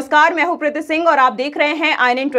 नमस्कार मैं हूं प्रीति सिंह और आप देख रहे हैं आई एन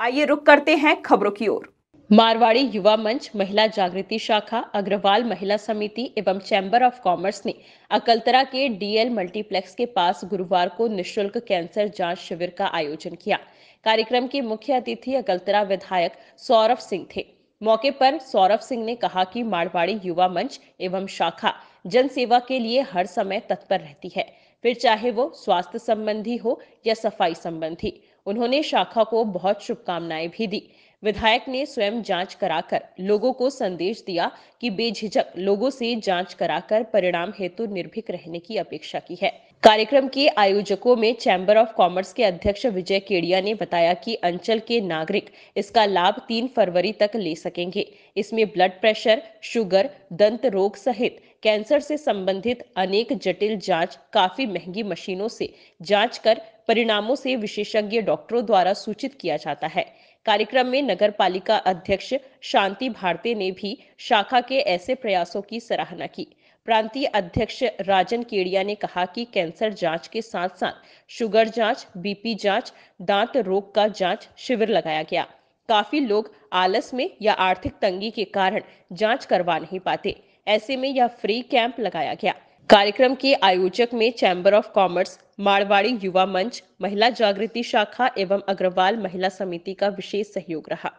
आइए रुक करते हैं खबरों की ओर मारवाड़ी युवा मंच महिला जागृति शाखा अग्रवाल महिला समिति एवं चैम्बर ऑफ कॉमर्स ने अकलतरा के डीएल मल्टीप्लेक्स के पास गुरुवार को निशुल्क कैंसर जांच शिविर का आयोजन किया कार्यक्रम के मुख्य अतिथि अकलतरा विधायक सौरभ सिंह थे मौके पर सौरभ सिंह ने कहा कि मारवाड़ी युवा मंच एवं शाखा जन सेवा के लिए हर समय तत्पर रहती है फिर चाहे वो स्वास्थ्य संबंधी हो या सफाई संबंधी उन्होंने शाखा को बहुत शुभकामनाएं भी दी विधायक ने स्वयं जांच कराकर लोगों को संदेश दिया कि बेझिझक लोगों से जांच कराकर परिणाम हेतु निर्भीक रहने की अपेक्षा की है कार्यक्रम के आयोजकों में चैम्बर ऑफ कॉमर्स के अध्यक्ष विजय केड़िया ने बताया कि अंचल के नागरिक इसका लाभ तीन फरवरी तक ले सकेंगे इसमें ब्लड प्रेशर शुगर दंत रोग सहित कैंसर से संबंधित अनेक जटिल जांच काफी महंगी मशीनों से जांच कर परिणामों से विशेषज्ञ डॉक्टरों द्वारा सूचित किया जाता है कार्यक्रम में नगर पालिका अध्यक्ष शांति भारती ने भी शाखा के ऐसे प्रयासों की सराहना की प्रांतीय अध्यक्ष राजन केड़िया ने कहा कि कैंसर जांच के साथ साथ शुगर जांच बीपी जांच दांत रोग का जांच शिविर लगाया गया काफी लोग आलस में या आर्थिक तंगी के कारण जांच करवा नहीं पाते ऐसे में यह फ्री कैंप लगाया गया कार्यक्रम के आयोजक में चैम्बर ऑफ कॉमर्स मारवाड़ी युवा मंच महिला जागृति शाखा एवं अग्रवाल महिला समिति का विशेष सहयोग रहा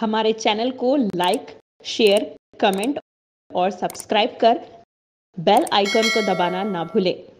हमारे चैनल को लाइक शेयर कमेंट और सब्सक्राइब कर बेल आइकन को दबाना ना भूलें